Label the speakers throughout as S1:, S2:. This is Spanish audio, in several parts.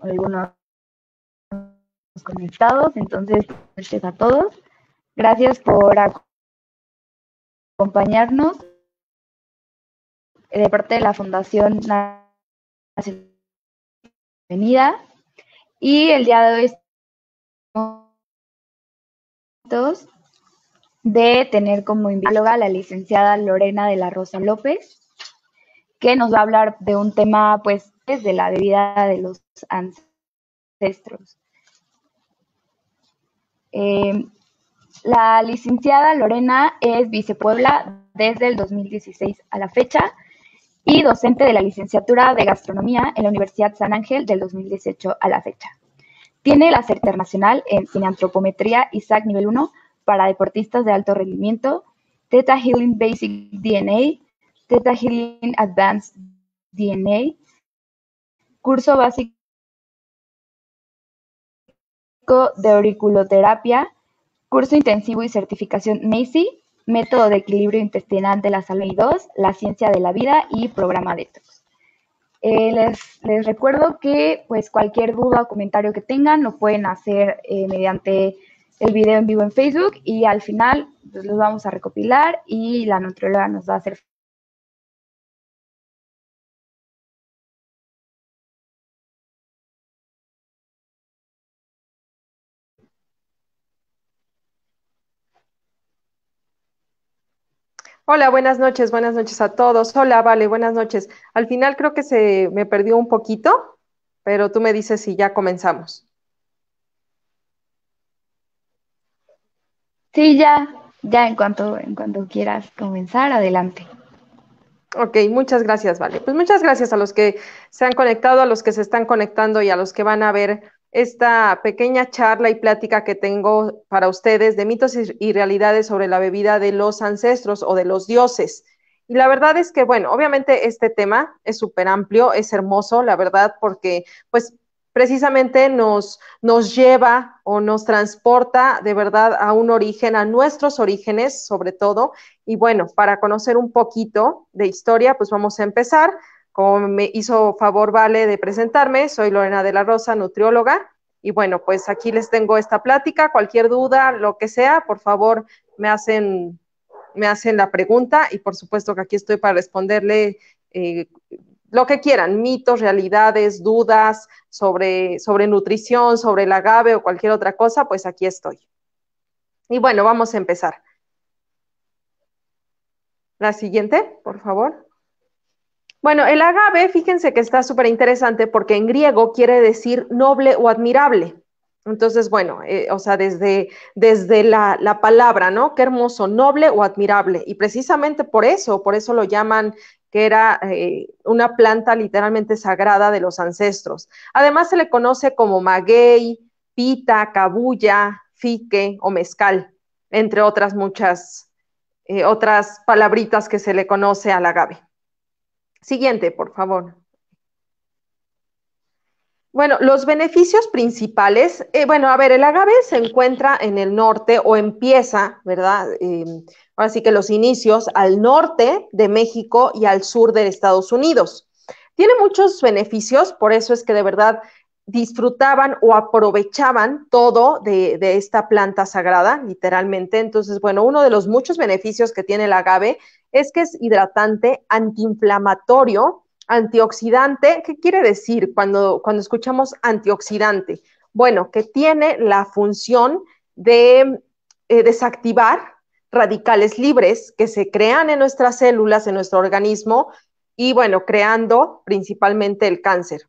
S1: algunos conectados, entonces
S2: gracias a todos. Gracias por acompañarnos de parte de la Fundación Nacional Bienvenida. Y el día de hoy estamos de tener como invitada la licenciada Lorena de la Rosa López, que nos va a hablar de un tema pues de la bebida de los ancestros. Em, la licenciada Lorena es vicepuebla desde el 2016 a la fecha y docente de la licenciatura de gastronomía en la Universidad San Ángel del 2018 a la fecha. Tiene la CERT internacional en cineantropometría ISAC nivel 1 para deportistas de alto rendimiento, Theta Healing Basic DNA, Theta Healing Advanced DNA, Curso Básico de Auriculoterapia, Curso Intensivo y Certificación MACI, Método de Equilibrio Intestinal de la Salud 2, La Ciencia de la Vida y Programa de Eh, les, recuerdo que pues cualquier duda o comentario que tengan lo pueden hacer eh, mediante el video en vivo en Facebook y al final pues, los vamos a recopilar y la nutrióloga
S1: nos va a hacer Hola, buenas noches, buenas noches a todos. Hola, vale, buenas noches. Al final creo que se me perdió un poquito, pero tú me dices si ya comenzamos. Sí,
S2: ya, ya en cuanto, en cuanto quieras comenzar, adelante.
S1: Ok, muchas gracias, Vale. Pues muchas gracias a los que se han conectado, a los que se están conectando y a los que van a ver esta pequeña charla y plática que tengo para ustedes de mitos y realidades sobre la bebida de los ancestros o de los dioses. Y la verdad es que, bueno, obviamente este tema es súper amplio, es hermoso, la verdad, porque pues precisamente nos, nos lleva o nos transporta de verdad a un origen, a nuestros orígenes sobre todo. Y bueno, para conocer un poquito de historia, pues vamos a empezar como me hizo favor Vale de presentarme, soy Lorena de la Rosa, nutrióloga. Y bueno, pues aquí les tengo esta plática. Cualquier duda, lo que sea, por favor, me hacen, me hacen la pregunta y por supuesto que aquí estoy para responderle eh, lo que quieran, mitos, realidades, dudas sobre, sobre nutrición, sobre el agave o cualquier otra cosa, pues aquí estoy. Y bueno, vamos a empezar. La siguiente, por favor. Bueno, el agave, fíjense que está súper interesante porque en griego quiere decir noble o admirable. Entonces, bueno, eh, o sea, desde, desde la, palabra, ¿no? Qué hermoso, noble o admirable. Y precisamente por eso, por eso lo llaman que era eh, una planta literalmente sagrada de los ancestros. Además, se le conoce como maguey, pita, cabulla, fique o mezcal, entre otras muchas, eh, otras palabritas que se le conoce al agave. Siguiente, por favor. Bueno, los beneficios principales, eh, bueno, a ver, el agave se encuentra en el norte o empieza, ¿verdad? Eh, ahora sí que los inicios al norte de México y al sur de Estados Unidos. Tiene muchos beneficios, por eso es que de verdad disfrutaban o aprovechaban todo de, de esta planta sagrada, literalmente. Entonces, bueno, uno de los muchos beneficios que tiene el agave es que es hidratante, antiinflamatorio, antioxidante. ¿Qué quiere decir cuando, cuando escuchamos antioxidante? Bueno, que tiene la función de eh, desactivar radicales libres que se crean en nuestras células, en nuestro organismo, y bueno, creando principalmente el cáncer.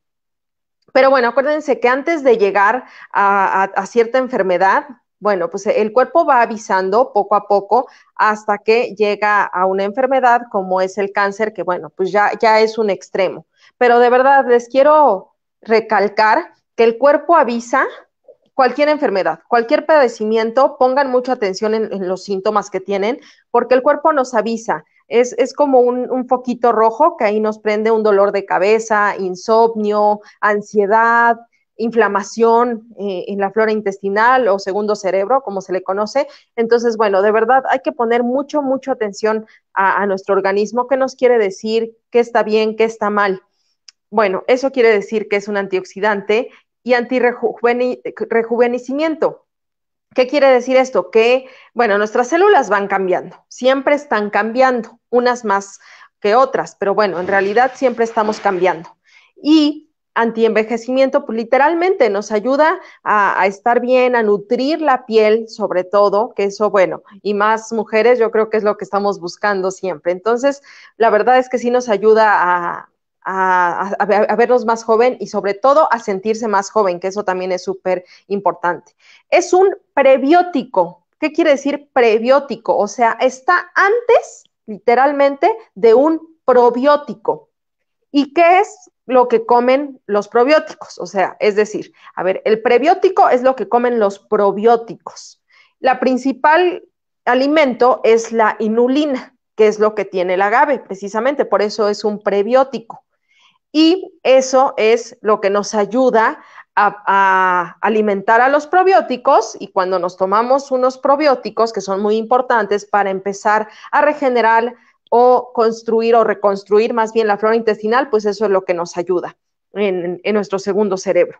S1: Pero bueno, acuérdense que antes de llegar a cierta enfermedad, bueno, pues el cuerpo va avisando poco a poco hasta que llega a una enfermedad como es el cáncer, que bueno, pues ya, ya es un extremo. Pero de verdad les quiero recalcar que el cuerpo avisa cualquier enfermedad, cualquier padecimiento, pongan mucha atención en, los síntomas que tienen, porque el cuerpo nos avisa. Es, como un, un, foquito rojo que ahí nos prende un dolor de cabeza, insomnio, ansiedad, inflamación eh, en la flora intestinal o segundo cerebro, como se le conoce. Entonces, bueno, de verdad hay que poner mucho, mucho atención a, nuestro organismo, qué nos quiere decir, qué está bien, qué está mal. Bueno, eso quiere decir que es un antioxidante y antirejuvenecimiento. ¿Qué quiere decir esto? Que, bueno, nuestras células van cambiando, siempre están cambiando, unas más que otras, pero bueno, en realidad siempre estamos cambiando. Y antienvejecimiento, pues literalmente nos ayuda a, estar bien, a nutrir la piel, sobre todo, que eso, bueno, y más mujeres, yo creo que es lo que estamos buscando siempre. Entonces, la verdad es que sí nos ayuda a, a vernos más joven y sobre todo a sentirse más joven, que eso también es súper importante. Es un prebiótico. ¿Qué quiere decir prebiótico? O sea, está antes, literalmente, de un probiótico. ¿Y qué es lo que comen los probióticos? O sea, es decir, a ver, el prebiótico es lo que comen los probióticos. La principal alimento es la inulina, que es lo que tiene el agave, precisamente, por eso es un prebiótico. Y eso es lo que nos ayuda a, a, alimentar a los probióticos y cuando nos tomamos unos probióticos que son muy importantes para empezar a regenerar o construir o reconstruir más bien la flora intestinal, pues eso es lo que nos ayuda en, nuestro segundo cerebro.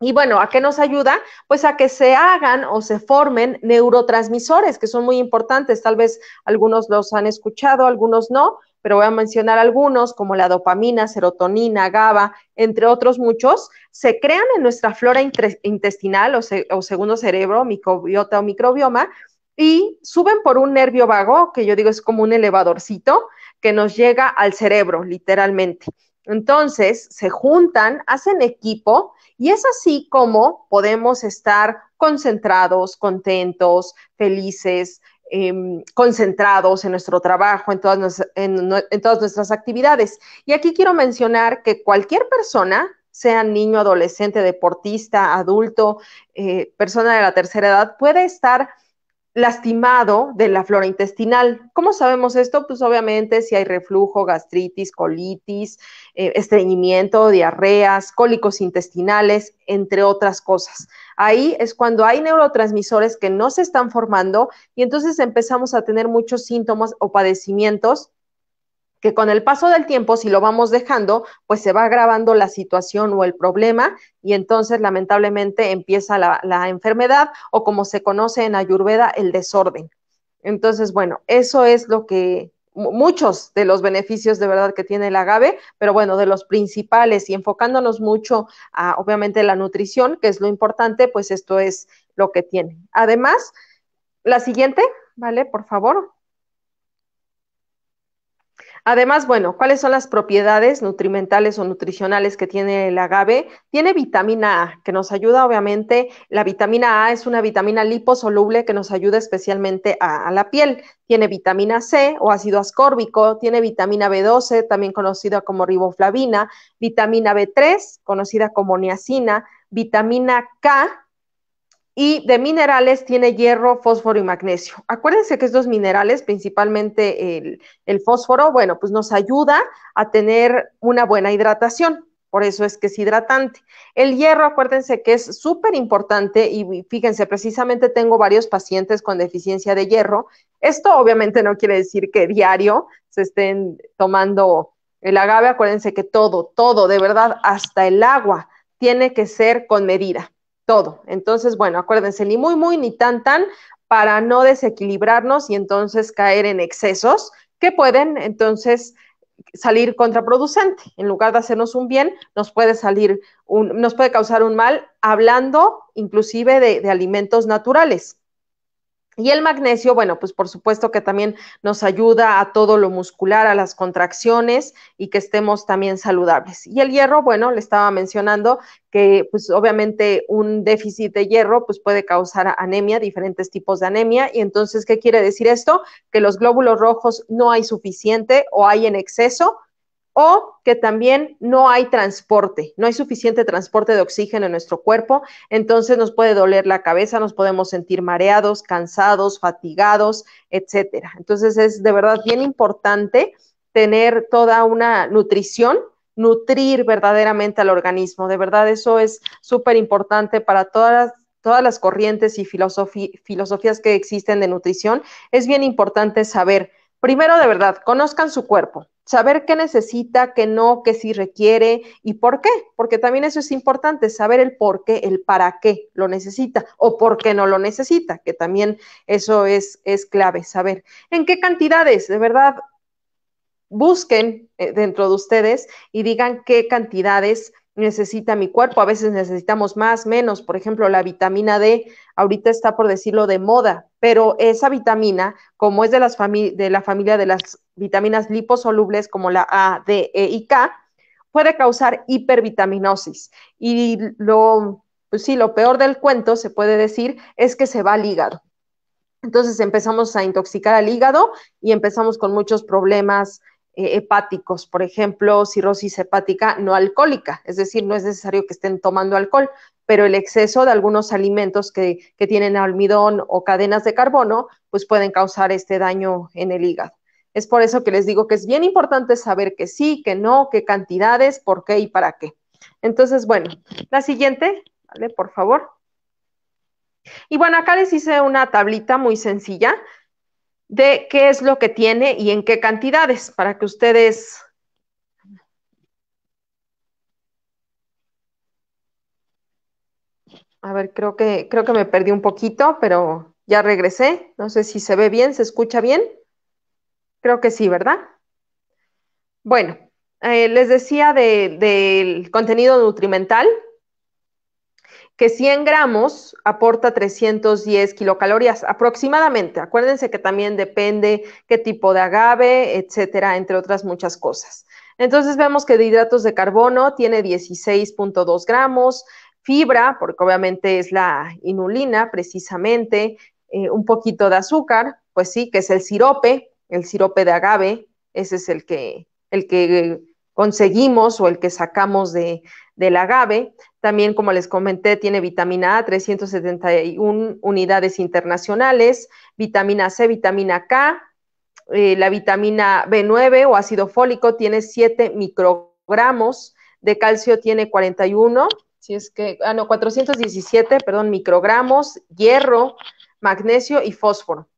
S1: Y bueno, ¿a qué nos ayuda? Pues a que se hagan o se formen neurotransmisores que son muy importantes. Tal vez algunos los han escuchado, algunos no, pero voy a mencionar algunos como la dopamina, serotonina, GABA, entre otros muchos, se crean en nuestra flora intestinal o segundo cerebro, microbiota o microbioma, y suben por un nervio vago, que yo digo es como un elevadorcito, que nos llega al cerebro, literalmente. Entonces, se juntan, hacen equipo y es así como podemos estar concentrados, contentos, felices, em, concentrados en nuestro trabajo, en todas, en, todas nuestras actividades. Y aquí quiero mencionar que cualquier persona, sea niño, adolescente, deportista, adulto, eh, persona de la tercera edad, puede estar lastimado de la flora intestinal. ¿Cómo sabemos esto? Pues obviamente si hay reflujo, gastritis, colitis, eh, estreñimiento, diarreas, cólicos intestinales, entre otras cosas. Ahí es cuando hay neurotransmisores que no se están formando y entonces empezamos a tener muchos síntomas o padecimientos que con el paso del tiempo, si lo vamos dejando, pues se va agravando la situación o el problema y entonces lamentablemente empieza la, enfermedad o como se conoce en Ayurveda, el desorden. Entonces, bueno, eso es lo que muchos de los beneficios de verdad que tiene el agave, pero bueno, de los principales y enfocándonos mucho a obviamente la nutrición, que es lo importante, pues esto es lo que tiene. Además, la siguiente, ¿vale? Por favor. Además, bueno, ¿cuáles son las propiedades nutrimentales o nutricionales que tiene el agave? Tiene vitamina A, que nos ayuda obviamente. La vitamina A es una vitamina liposoluble que nos ayuda especialmente a, la piel. Tiene vitamina C o ácido ascórbico, tiene vitamina B12, también conocida como riboflavina, vitamina B3, conocida como niacina, vitamina K, y de minerales tiene hierro, fósforo y magnesio. Acuérdense que estos minerales, principalmente el, fósforo, bueno, pues nos ayuda a tener una buena hidratación. Por eso es que es hidratante. El hierro, acuérdense que es súper importante y fíjense, precisamente tengo varios pacientes con deficiencia de hierro. Esto obviamente no quiere decir que diario se estén tomando el agave. Acuérdense que todo, todo, de verdad, hasta el agua, tiene que ser con medida todo. Entonces, bueno, acuérdense, ni muy, muy, ni tan, tan, para no desequilibrarnos y entonces caer en excesos que pueden entonces salir contraproducente. En lugar de hacernos un bien, nos puede salir nos puede causar un mal hablando inclusive de, de alimentos naturales. Y el magnesio, bueno, pues por supuesto que también nos ayuda a todo lo muscular, a las contracciones y que estemos también saludables. Y el hierro, bueno, le estaba mencionando que pues obviamente un déficit de hierro pues puede causar anemia, diferentes tipos de anemia. Y entonces, ¿qué quiere decir esto? Que los glóbulos rojos no hay suficiente o hay en exceso o que también no hay transporte, no hay suficiente transporte de oxígeno en nuestro cuerpo, entonces nos puede doler la cabeza, nos podemos sentir mareados, cansados, fatigados, etcétera. Entonces es de verdad bien importante tener toda una nutrición, nutrir verdaderamente al organismo. De verdad, eso es súper importante para todas todas las corrientes y filosofías que existen de nutrición, es bien importante saber, primero de verdad, conozcan su cuerpo, saber qué necesita, qué no, qué sí requiere y por qué, porque también eso es importante, saber el por qué, el para qué lo necesita o por qué no lo necesita, que también eso es, es clave, saber en qué cantidades, de verdad, busquen eh, dentro de ustedes y digan qué cantidades necesita mi cuerpo. A veces necesitamos más, menos. Por ejemplo, la vitamina D ahorita está por decirlo de moda, pero esa vitamina, como es de, la familia de las vitaminas liposolubles como la A, D, E y K, puede causar hipervitaminosis. Y lo, pues sí, lo peor del cuento, se puede decir, es que se va al hígado. Entonces empezamos a intoxicar al hígado y empezamos con muchos problemas eh, hepáticos, por ejemplo, cirrosis hepática no alcohólica, es decir, no es necesario que estén tomando alcohol, pero el exceso de algunos alimentos que, que tienen almidón o cadenas de carbono, pues pueden causar este daño en el hígado. Es por eso que les digo que es bien importante saber que sí, que no, qué cantidades, por qué y para qué. Entonces, bueno, la siguiente, ¿vale? Por favor. Y bueno, acá les hice una tablita muy sencilla de qué es lo que tiene y en qué cantidades, para que ustedes A ver, creo que, creo que me perdí un poquito, pero ya regresé. No sé si se ve bien, se escucha bien. Creo que sí, ¿verdad? Bueno, eh, les decía del contenido nutrimental que 100 gramos aporta 310 kilocalorías aproximadamente. Acuérdense que también depende qué tipo de agave, etcétera, entre otras muchas cosas. Entonces vemos que de hidratos de carbono tiene 16.2 gramos, fibra, porque obviamente es la inulina precisamente, eh, un poquito de azúcar, pues sí, que es el sirope, el sirope de agave, ese es el que, el que eh, conseguimos o el que sacamos de, del agave, también, como les comenté, tiene vitamina A, 371 unidades internacionales, vitamina C, vitamina K, eh, la vitamina B9 o ácido fólico tiene 7 microgramos, de calcio tiene 41, si es que, ah, no, 417, perdón, microgramos, hierro, magnesio y fósforo.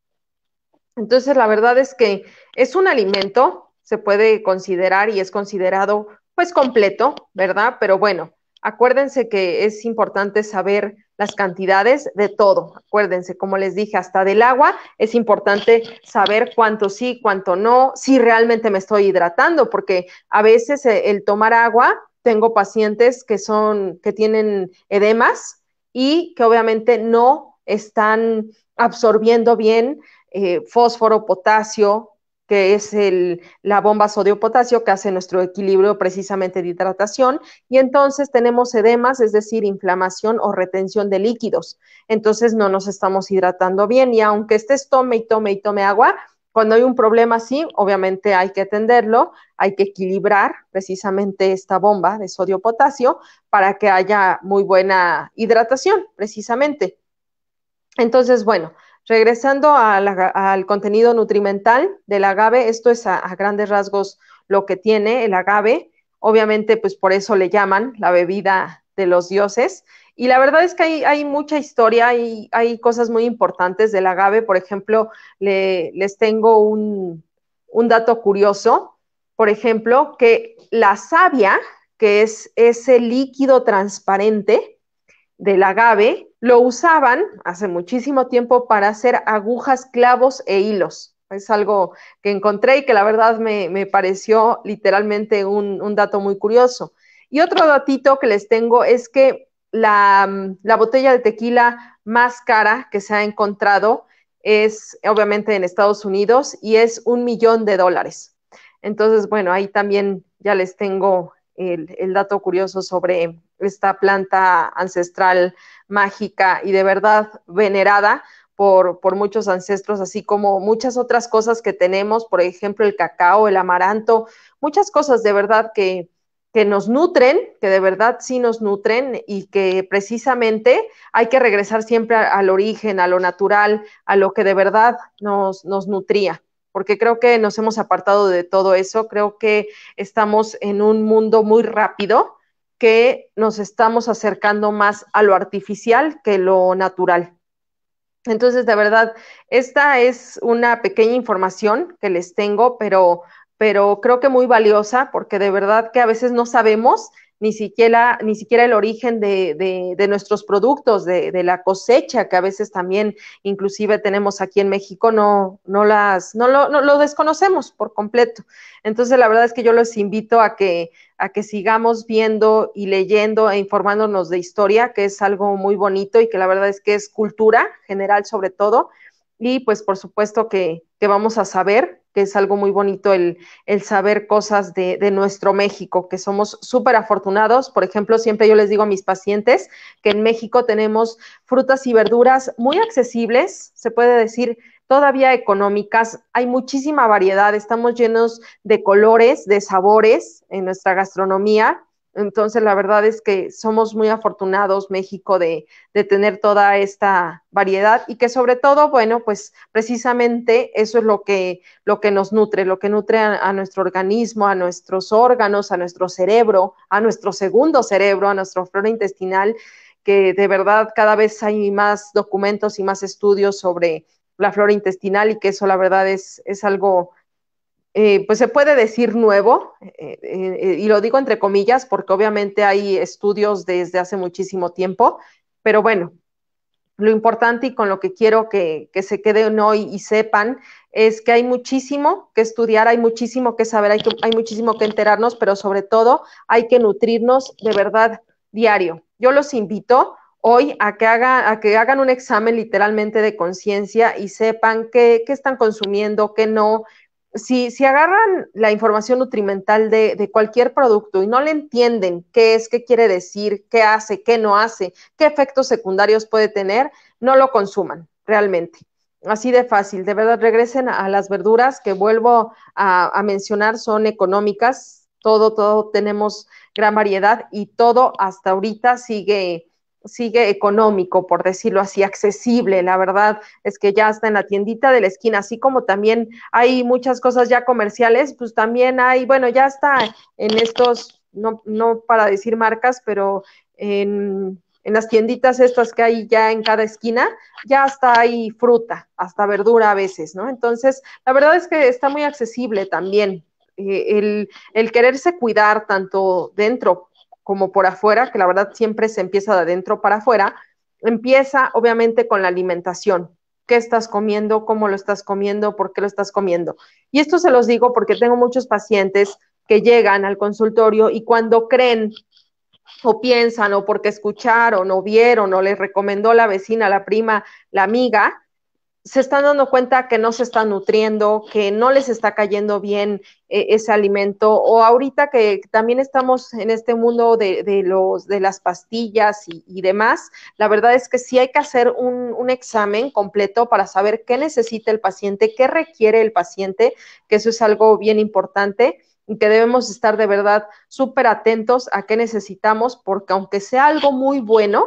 S1: Entonces, la verdad es que es un alimento, se puede considerar y es considerado pues completo, ¿verdad? Pero bueno, Acuérdense que es importante saber las cantidades de todo. Acuérdense, como les dije, hasta del agua es importante saber cuánto sí, cuánto no, si realmente me estoy hidratando, porque a veces eh, el tomar agua, tengo pacientes que son que tienen edemas y que obviamente no están absorbiendo bien eh, fósforo, potasio, que es el, la bomba sodio-potasio que hace nuestro equilibrio precisamente de hidratación. Y entonces tenemos edemas, es decir, inflamación o retención de líquidos. Entonces no nos estamos hidratando bien y aunque estés tome y tome y tome agua, cuando hay un problema así, obviamente hay que atenderlo, hay que equilibrar precisamente esta bomba de sodio-potasio para que haya muy buena hidratación, precisamente. Entonces, bueno, Regresando al contenido nutrimental del agave, esto es a, grandes rasgos lo que tiene el agave. Obviamente, pues por eso le llaman la bebida de los dioses. Y la verdad es que hay, mucha historia y hay cosas muy importantes del agave. Por ejemplo, les tengo un, un dato curioso. Por ejemplo, que la savia, que es ese líquido transparente del agave, lo usaban hace muchísimo tiempo para hacer agujas, clavos e hilos. Es algo que encontré y que la verdad me, pareció literalmente un, dato muy curioso. Y otro datito que les tengo es que la, botella de tequila más cara que se ha encontrado es obviamente en Estados Unidos y es un millón de dólares. Entonces, bueno, ahí también ya les tengo el, el, dato curioso sobre esta planta ancestral mágica y de verdad venerada por, muchos ancestros, así como muchas otras cosas que tenemos, por ejemplo, el cacao, el amaranto, muchas cosas de verdad que, que nos nutren, que de verdad sí nos nutren y que precisamente hay que regresar siempre al origen, a lo natural, a lo que de verdad nos, nos nutría porque creo que nos hemos apartado de todo eso, creo que estamos en un mundo muy rápido, que nos estamos acercando más a lo artificial que lo natural. Entonces, de verdad, esta es una pequeña información que les tengo, pero, pero creo que muy valiosa, porque de verdad que a veces no sabemos ni siquiera, ni siquiera el origen de, nuestros productos, de, la cosecha, que a veces también inclusive tenemos aquí en México, no, no las, no lo, no lo desconocemos por completo. Entonces, la verdad es que yo los invito a que a que sigamos viendo y leyendo e informándonos de historia, que es algo muy bonito y que la verdad es que es cultura general sobre todo. Y pues por supuesto que, vamos a saber, que es algo muy bonito el, el saber cosas de, de, nuestro México, que somos súper afortunados. Por ejemplo, siempre yo les digo a mis pacientes que en México tenemos frutas y verduras muy accesibles, se puede decir todavía económicas. Hay muchísima variedad, estamos llenos de colores, de sabores en nuestra gastronomía. Entonces, la verdad es que somos muy afortunados, México, de, tener toda esta variedad y que sobre todo, bueno, pues precisamente eso es lo que, lo que nos nutre, lo que nutre a, a nuestro organismo, a nuestros órganos, a nuestro cerebro, a nuestro segundo cerebro, a nuestra flora intestinal, que de verdad cada vez hay más documentos y más estudios sobre la flora intestinal y que eso la verdad es, es algo, eh, pues se puede decir nuevo, eh, eh, y lo digo entre comillas porque obviamente hay estudios desde hace muchísimo tiempo, pero bueno, lo importante y con lo que quiero que, que se queden hoy y sepan es que hay muchísimo que estudiar, hay muchísimo que saber, hay, hay, muchísimo que enterarnos, pero sobre todo hay que nutrirnos de verdad diario. Yo los invito hoy a que, a que hagan un examen literalmente de conciencia y sepan qué, qué, están consumiendo, qué no. Si, si agarran la información nutrimental de, cualquier producto y no le entienden qué es, qué quiere decir, qué hace, qué no hace, qué efectos secundarios puede tener, no lo consuman realmente. Así de fácil, de verdad, regresen a las verduras que vuelvo a mencionar, son económicas, todo, todo tenemos gran variedad y todo hasta ahorita sigue sigue económico, por decirlo así, accesible. La verdad es que ya está en la tiendita de la esquina, así como también hay muchas cosas ya comerciales, pues también hay, bueno, ya está en estos, no, para decir marcas, pero en, las tienditas estas que hay ya en cada esquina, ya está hay fruta, hasta verdura a veces, ¿no? Entonces, la verdad es que está muy accesible también. Eh, el, el quererse cuidar tanto dentro como por afuera, que la verdad siempre se empieza de adentro para afuera, empieza obviamente con la alimentación. ¿Qué estás comiendo? ¿Cómo lo estás comiendo? ¿Por qué lo estás comiendo? Y esto se los digo porque tengo muchos pacientes que llegan al consultorio y cuando creen o piensan o porque escucharon o vieron o les recomendó la vecina, la prima, la amiga, se están dando cuenta que no se están nutriendo, que no les está cayendo bien eh, ese alimento, o ahorita que también estamos en este mundo de, los, de las pastillas y, demás, la verdad es que sí hay que hacer un, examen completo para saber qué necesita el paciente, qué requiere el paciente, que eso es algo bien importante y que debemos estar de verdad súper atentos a qué necesitamos, porque aunque sea algo muy bueno,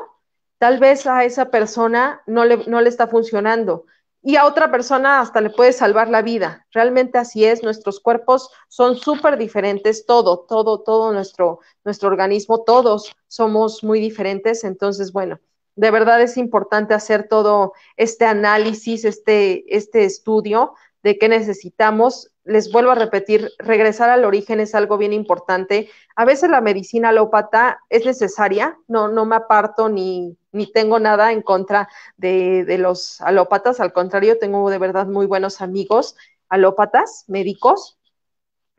S1: tal vez a esa persona no no le está funcionando y a otra persona hasta le puede salvar la vida. Realmente así es, nuestros cuerpos son súper diferentes, todo, todo, todo nuestro, nuestro organismo, todos somos muy diferentes. Entonces, bueno, de verdad es importante hacer todo este análisis, este, este estudio de qué necesitamos les vuelvo a repetir, regresar al origen es algo bien importante. A veces la medicina alópata es necesaria, no, no me aparto ni, ni tengo nada en contra de, los alópatas, al contrario, tengo de verdad muy buenos amigos alópatas, médicos.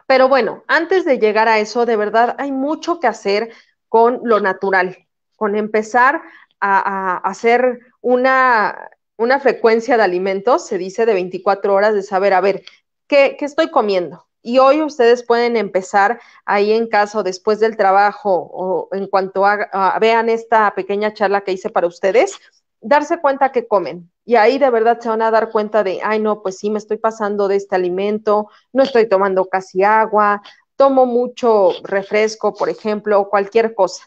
S1: Pero bueno, antes de llegar a eso, de verdad hay mucho que hacer con lo natural, con empezar a, hacer una una frecuencia de alimentos, se dice de 24 horas, de saber, a ver, ¿qué, estoy comiendo? Y hoy ustedes pueden empezar ahí en casa después del trabajo o en cuanto vean esta pequeña charla que hice para ustedes, darse cuenta que comen. Y ahí de verdad se van a dar cuenta de, ay no, pues sí, me estoy pasando de este alimento, no estoy tomando casi agua, tomo mucho refresco, por ejemplo, cualquier cosa.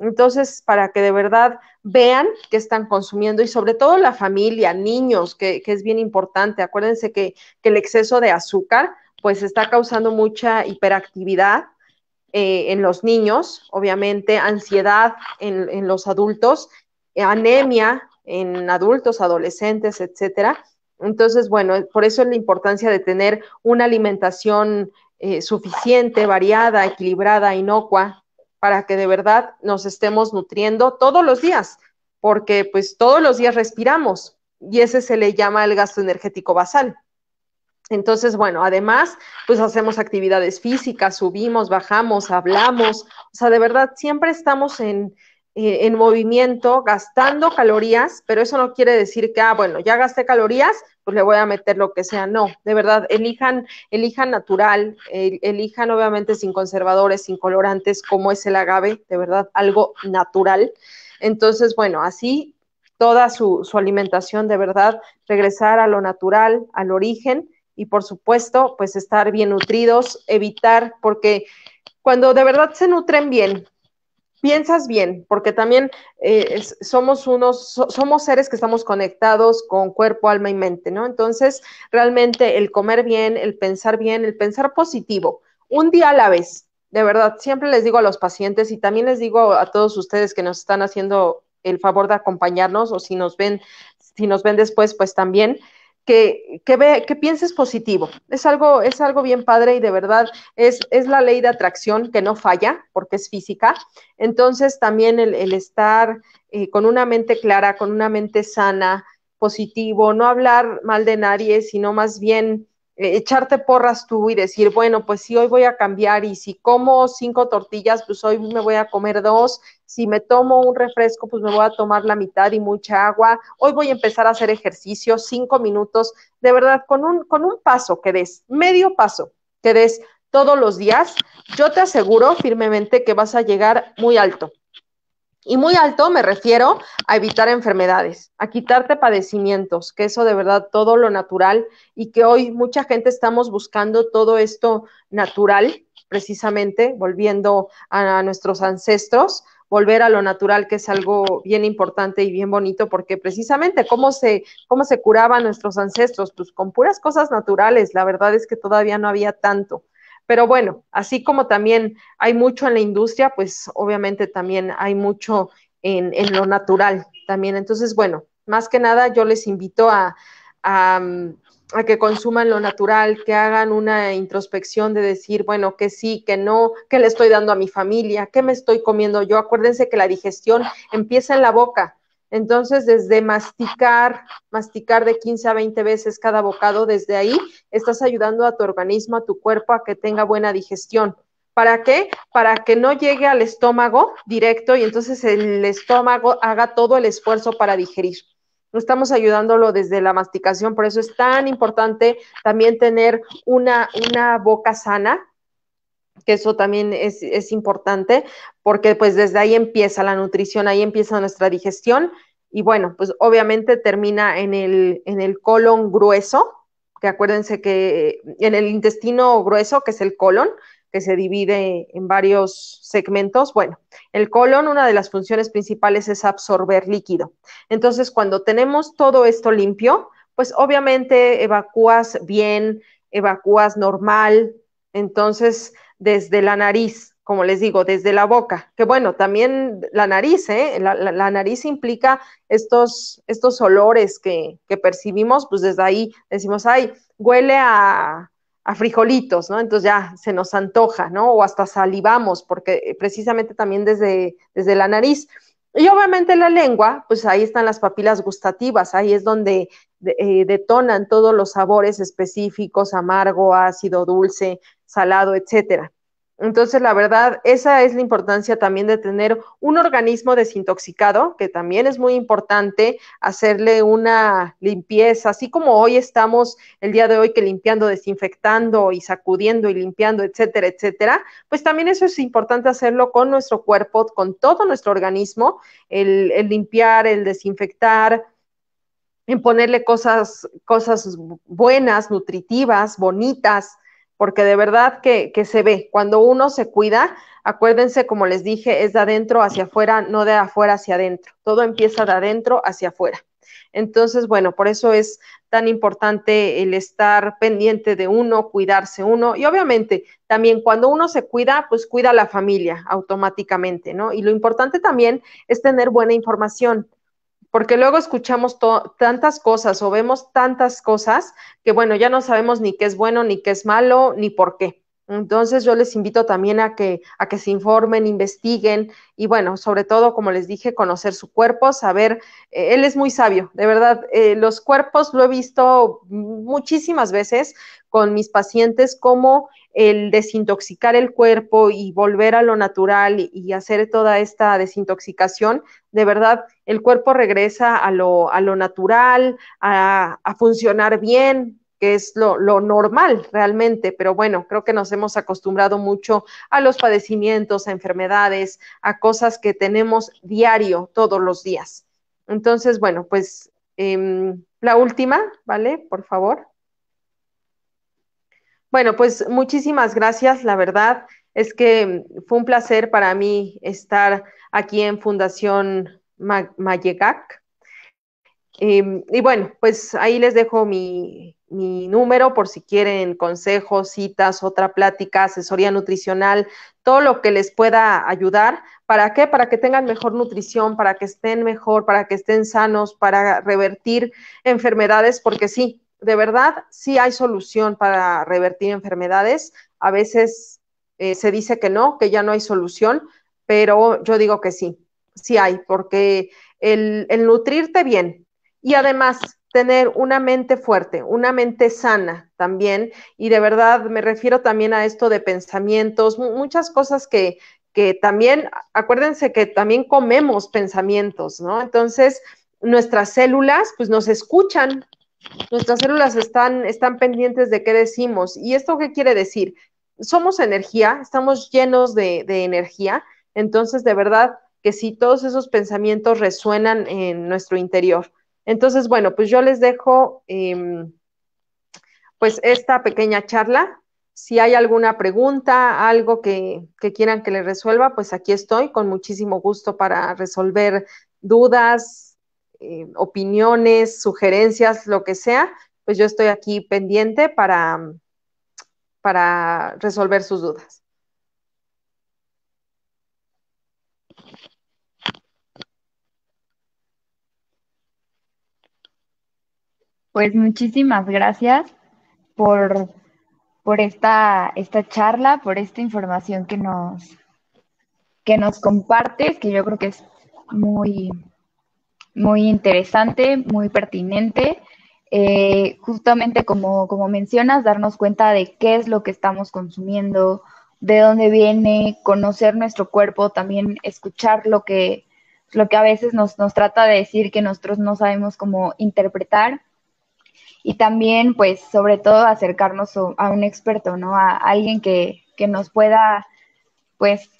S1: Entonces, para que de verdad vean qué están consumiendo y sobre todo la familia, niños, que, es bien importante. Acuérdense que, el exceso de azúcar pues está causando mucha hiperactividad eh, en los niños, obviamente ansiedad en, los adultos, anemia en adultos, adolescentes, etcétera. Entonces, bueno, por eso es la importancia de tener una alimentación eh, suficiente, variada, equilibrada, inocua, para que de verdad nos estemos nutriendo todos los días, porque pues todos los días respiramos y ese se le llama el gasto energético basal. Entonces, bueno, además, pues hacemos actividades físicas, subimos, bajamos, hablamos, o sea, de verdad, siempre estamos en, eh, en movimiento, gastando calorías, pero eso no quiere decir que, ah, bueno, ya gasté calorías, pues le voy a meter lo que sea. No, de verdad, elijan, elijan natural, elijan obviamente sin conservadores, sin colorantes, como es el agave, de verdad, algo natural. Entonces, bueno, así toda su, su alimentación, de verdad, regresar a lo natural, al origen y por supuesto, pues estar bien nutridos, evitar, porque cuando de verdad se nutren bien, piensas bien, porque también eh, somos unos, somos seres que estamos conectados con cuerpo, alma y mente, ¿no? Entonces, realmente el comer bien, el pensar bien, el pensar positivo, un día a la vez, de verdad, siempre les digo a los pacientes y también les digo a todos ustedes que nos están haciendo el favor de acompañarnos o si nos ven, si nos ven después, pues también que, que, que pienses positivo. Es algo, es algo bien padre y de verdad es, es la ley de atracción que no falla porque es física. Entonces también el, el estar eh, con una mente clara, con una mente sana, positivo, no hablar mal de nadie, sino más bien eh, echarte porras tú y decir, bueno, pues si hoy voy a cambiar y si como cinco tortillas, pues hoy me voy a comer dos, si me tomo un refresco, pues me voy a tomar la mitad y mucha agua, hoy voy a empezar a hacer ejercicio, cinco minutos, de verdad, con un, con un paso que des, medio paso que des todos los días, yo te aseguro firmemente que vas a llegar muy alto. Y muy alto me refiero a evitar enfermedades, a quitarte padecimientos, que eso de verdad todo lo natural y que hoy mucha gente estamos buscando todo esto natural, precisamente volviendo a nuestros ancestros, volver a lo natural, que es algo bien importante y bien bonito, porque precisamente cómo se, cómo se curaban nuestros ancestros, pues con puras cosas naturales, la verdad es que todavía no había tanto. Pero bueno, así como también hay mucho en la industria, pues obviamente también hay mucho en, lo natural también. Entonces, bueno, más que nada yo les invito a, a, mm, a, que consuman lo natural, que hagan una introspección de decir, bueno, que sí, que no, que le estoy dando a mi familia, qué me estoy comiendo yo. Acuérdense que la digestión empieza en la boca. Entonces, desde masticar, masticar de 15 a 20 veces cada bocado, desde ahí estás ayudando a tu organismo, a tu cuerpo a que tenga buena digestión. ¿Para qué? Para que no llegue al estómago directo y entonces el estómago haga todo el esfuerzo para digerir. No estamos ayudándolo desde la masticación, por eso es tan importante también tener una, una boca sana, que eso también es, importante, porque pues desde ahí empieza la nutrición, ahí empieza nuestra digestión y bueno, pues obviamente termina en el, en el colon grueso, que acuérdense que en el intestino grueso, que es el colon, que se divide en varios segmentos. Bueno, el colon, una de las funciones principales es absorber líquido. Entonces, cuando tenemos todo esto limpio, pues obviamente evacúas bien, evacúas normal. Entonces, desde la nariz, como les digo, desde la boca, que bueno, también la nariz, ¿eh? la, nariz implica estos, estos olores que, percibimos, pues desde ahí decimos, ay, huele a, frijolitos, ¿no? Entonces ya se nos antoja, ¿no? O hasta salivamos, porque precisamente también desde, desde la nariz. Y obviamente la lengua, pues ahí están las papilas gustativas, ahí es donde eh, detonan todos los sabores específicos, amargo, ácido, dulce, salado, etcétera. Entonces, la verdad, esa es la importancia también de tener un organismo desintoxicado, que también es muy importante hacerle una limpieza, así como hoy estamos el día de hoy que limpiando, desinfectando y sacudiendo y limpiando, etcétera, etcétera, pues también eso es importante hacerlo con nuestro cuerpo, con todo nuestro organismo, el limpiar, el desinfectar, en ponerle cosas, cosas buenas, nutritivas, bonitas, porque de verdad que, que, se ve. Cuando uno se cuida, acuérdense, como les dije, es de adentro hacia afuera, no de afuera hacia adentro. Todo empieza de adentro hacia afuera. Entonces, bueno, por eso es tan importante el estar pendiente de uno, cuidarse uno. Y obviamente, también cuando uno se cuida, pues cuida a la familia automáticamente, ¿no? Y lo importante también es tener buena información porque luego escuchamos tantas cosas o vemos tantas cosas que, bueno, ya no sabemos ni qué es bueno, ni qué es malo, ni por qué. Entonces yo les invito también a que, a que se informen, investiguen y bueno, sobre todo, como les dije, conocer su cuerpo, saber, eh, él es muy sabio, de verdad, eh, los cuerpos lo he visto muchísimas veces con mis pacientes, como el desintoxicar el cuerpo y volver a lo natural y hacer toda esta desintoxicación, de verdad, el cuerpo regresa a lo, a lo natural, a funcionar bien, que es lo, normal realmente, pero bueno, creo que nos hemos acostumbrado mucho a los padecimientos, a enfermedades, a cosas que tenemos diario, todos los días. Entonces, bueno, pues em, la última, ¿vale? Por favor. Bueno, pues muchísimas gracias, la verdad es que fue un placer para mí estar aquí en Fundación Mayegac Em, y bueno, pues ahí les dejo mi, número por si quieren consejos, citas, otra plática, asesoría nutricional, todo lo que les pueda ayudar. ¿Para qué? Para que tengan mejor nutrición, para que estén mejor, para que estén sanos, para revertir enfermedades, porque sí, de verdad, sí hay solución para revertir enfermedades. A veces eh, se dice que no, que ya no hay solución, pero yo digo que sí, sí hay, porque el nutrirte bien, y además tener una mente fuerte, una mente sana también. Y de verdad me refiero también a esto de pensamientos, muchas cosas que, también, acuérdense que también comemos pensamientos, ¿no? Entonces, nuestras células pues nos escuchan, nuestras células están, están pendientes de qué decimos. ¿Y esto qué quiere decir? Somos energía, estamos llenos de, energía, entonces de verdad que si sí, todos esos pensamientos resuenan en nuestro interior entonces, bueno, pues yo les dejo em, pues esta pequeña charla. Si hay alguna pregunta, algo que, que quieran que les resuelva, pues aquí estoy con muchísimo gusto para resolver dudas, eh, opiniones, sugerencias, lo que sea. Pues yo estoy aquí pendiente para, para resolver sus dudas.
S2: Pues muchísimas gracias por, esta, esta charla, por esta información que nos, que nos compartes, que yo creo que es muy, muy interesante, muy pertinente. Eh, justamente como, mencionas, darnos cuenta de qué es lo que estamos consumiendo, de dónde viene, conocer nuestro cuerpo, también escuchar lo que, lo que a veces nos, nos trata de decir que nosotros no sabemos cómo interpretar y también, pues, sobre todo acercarnos a un experto, ¿no? A alguien que, nos pueda, pues,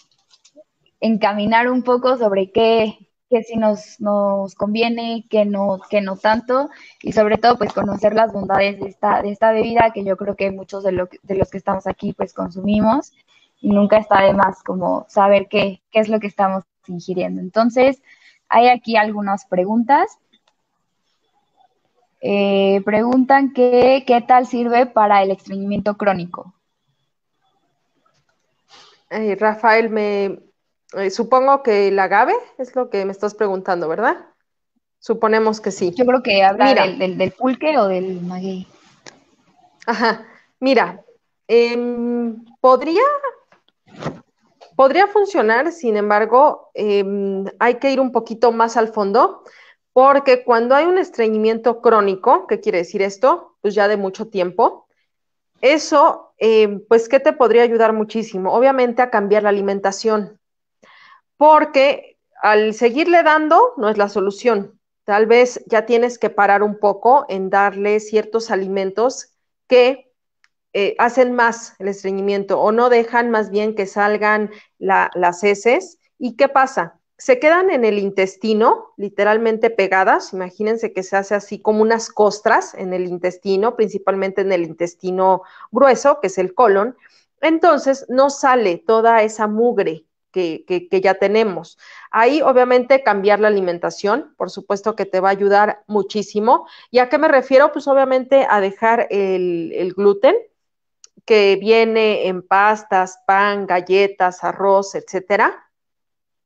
S2: encaminar un poco sobre qué, qué sí nos, conviene, qué no, no tanto, y sobre todo, pues, conocer las bondades de esta, de esta bebida que yo creo que muchos de, los que estamos aquí, pues, consumimos, y nunca está de más como saber qué, qué es lo que estamos ingiriendo. Entonces, hay aquí algunas preguntas. Eh, preguntan qué tal sirve para el estreñimiento crónico.
S1: Rafael, me eh, supongo que el agave es lo que me estás preguntando, ¿verdad? Suponemos que sí. Yo creo que habla del, pulque o del maguey. Ajá, mira, em, podría, podría funcionar, sin embargo, em, hay que ir un poquito más al fondo porque cuando hay un estreñimiento crónico, ¿qué quiere decir esto? Pues ya de mucho tiempo. Eso, eh, pues, ¿qué te podría ayudar muchísimo? Obviamente a cambiar la alimentación, porque al seguirle dando no es la solución. Tal vez ya tienes que parar un poco en darle ciertos alimentos que eh, hacen más el estreñimiento o no dejan más bien que salgan las heces. ¿Y qué pasa? se quedan en el intestino, literalmente pegadas. Imagínense que se hace así como unas costras en el intestino, principalmente en el intestino grueso, que es el colon. Entonces no sale toda esa mugre que, ya tenemos. Ahí obviamente cambiar la alimentación, por supuesto que te va a ayudar muchísimo. ¿Y a qué me refiero? Pues obviamente a dejar el, el gluten que viene en pastas, pan, galletas, arroz, etcétera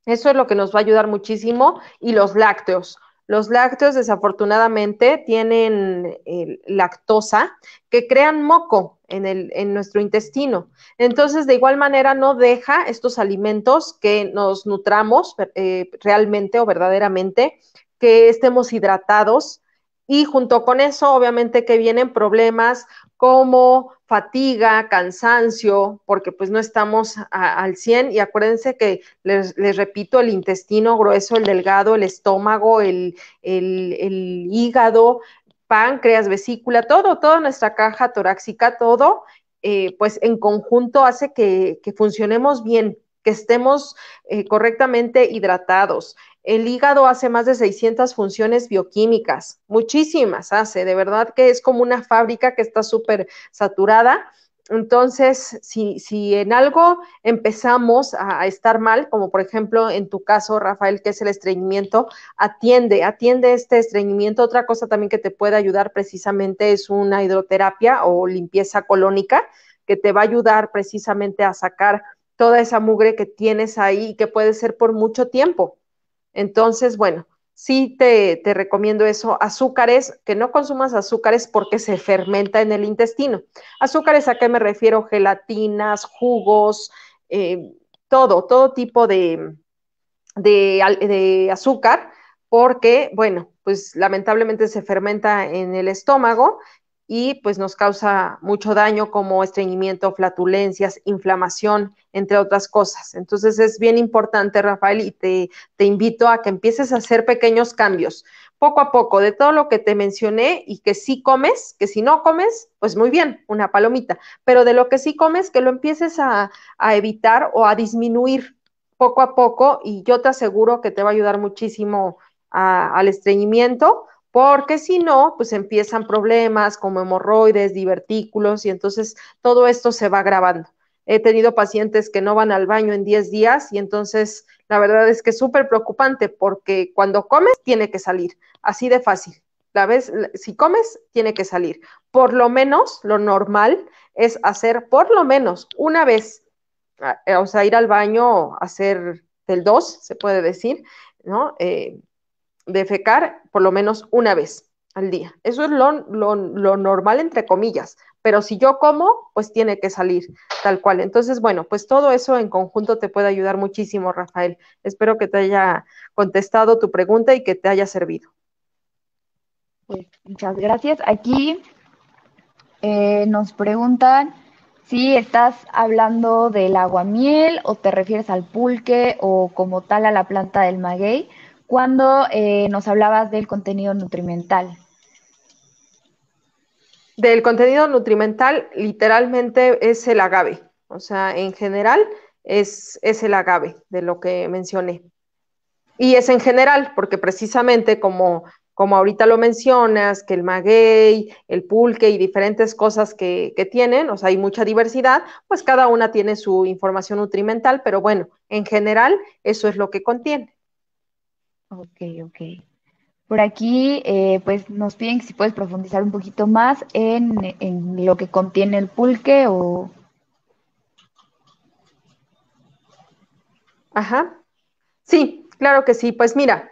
S1: eso es lo que nos va a ayudar muchísimo. Y los lácteos. Los lácteos desafortunadamente tienen eh, lactosa que crean moco en, nuestro intestino. Entonces, de igual manera, no deja estos alimentos que nos nutramos eh, realmente o verdaderamente, que estemos hidratados, y junto con eso, obviamente que vienen problemas como fatiga, cansancio, porque pues no estamos al 100 y acuérdense que les, repito, el intestino grueso, el delgado, el estómago, el, hígado, páncreas, vesícula, todo, toda nuestra caja torácica, todo, eh, pues en conjunto hace que, funcionemos bien, que estemos eh, correctamente hidratados. El hígado hace más de 600 funciones bioquímicas, muchísimas hace, de verdad que es como una fábrica que está súper saturada. Entonces, si, en algo empezamos a, a, estar mal, como por ejemplo en tu caso, Rafael, que es el estreñimiento, atiende, atiende este estreñimiento. Otra cosa también que te puede ayudar precisamente es una hidroterapia o limpieza colónica, que te va a ayudar precisamente a sacar toda esa mugre que tienes ahí y que puede ser por mucho tiempo. Entonces, bueno, sí te, te, recomiendo eso. Azúcares, que no consumas azúcares porque se fermenta en el intestino. Azúcares, ¿a qué me refiero? Gelatinas, jugos, eh, todo, todo tipo de, de azúcar, porque, bueno, pues lamentablemente se fermenta en el estómago y pues nos causa mucho daño como estreñimiento, flatulencias, inflamación, entre otras cosas. Entonces es bien importante, Rafael, y te, invito a que empieces a hacer pequeños cambios, poco a poco, de todo lo que te mencioné y que sí comes, que si no comes, pues muy bien, una palomita, pero de lo que sí comes, que lo empieces a, evitar o a disminuir poco a poco y yo te aseguro que te va a ayudar muchísimo al estreñimiento porque si no, pues empiezan problemas como hemorroides, divertículos, y entonces todo esto se va agravando. He tenido pacientes que no van al baño en 10 días y entonces la verdad es que es súper preocupante porque cuando comes tiene que salir, así de fácil. La vez, si comes, tiene que salir. Por lo menos, lo normal es hacer por lo menos una vez, ah, eh, o sea, ir al baño, hacer del dos, se puede decir, ¿no? Eh, defecar por lo menos una vez al día. Eso es lo, normal, entre comillas. Pero si yo como, pues tiene que salir tal cual. Entonces, bueno, pues todo eso en conjunto te puede ayudar muchísimo, Rafael. Espero que te haya contestado tu pregunta y que te haya servido.
S2: Pues, muchas gracias. Aquí eh, nos preguntan si estás hablando del aguamiel o te refieres al pulque o como tal a la planta del maguey
S1: cuando eh, nos hablabas del contenido nutrimental. Del contenido nutrimental, literalmente es el agave, o sea, en general es, es el agave de lo que mencioné. Y es en general, porque precisamente como, como ahorita lo mencionas, que el maguey, el pulque y diferentes cosas que, que tienen, o sea, hay mucha diversidad, pues cada una tiene su información nutrimental, pero bueno, en general eso es lo que contiene.
S2: Ok, ok. Por aquí, eh, pues nos piden que si puedes profundizar un poquito más en, lo que contiene el pulque o...
S1: Ajá. Sí, claro que sí. Pues mira,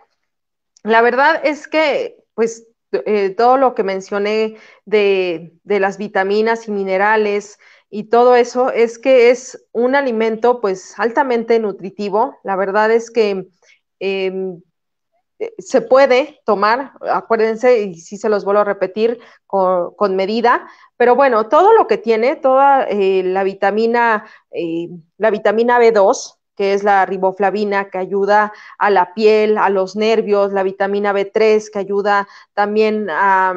S1: la verdad es que, pues, eh, todo lo que mencioné de, las vitaminas y minerales, y todo eso es que es un alimento pues altamente nutritivo. La verdad es que em, eh, se puede tomar, acuérdense, y si se los vuelvo a repetir con, medida, pero bueno, todo lo que tiene, toda eh, la vitamina, eh, la vitamina B2, que es la riboflavina que ayuda a la piel, a los nervios, la vitamina B3 que ayuda también a,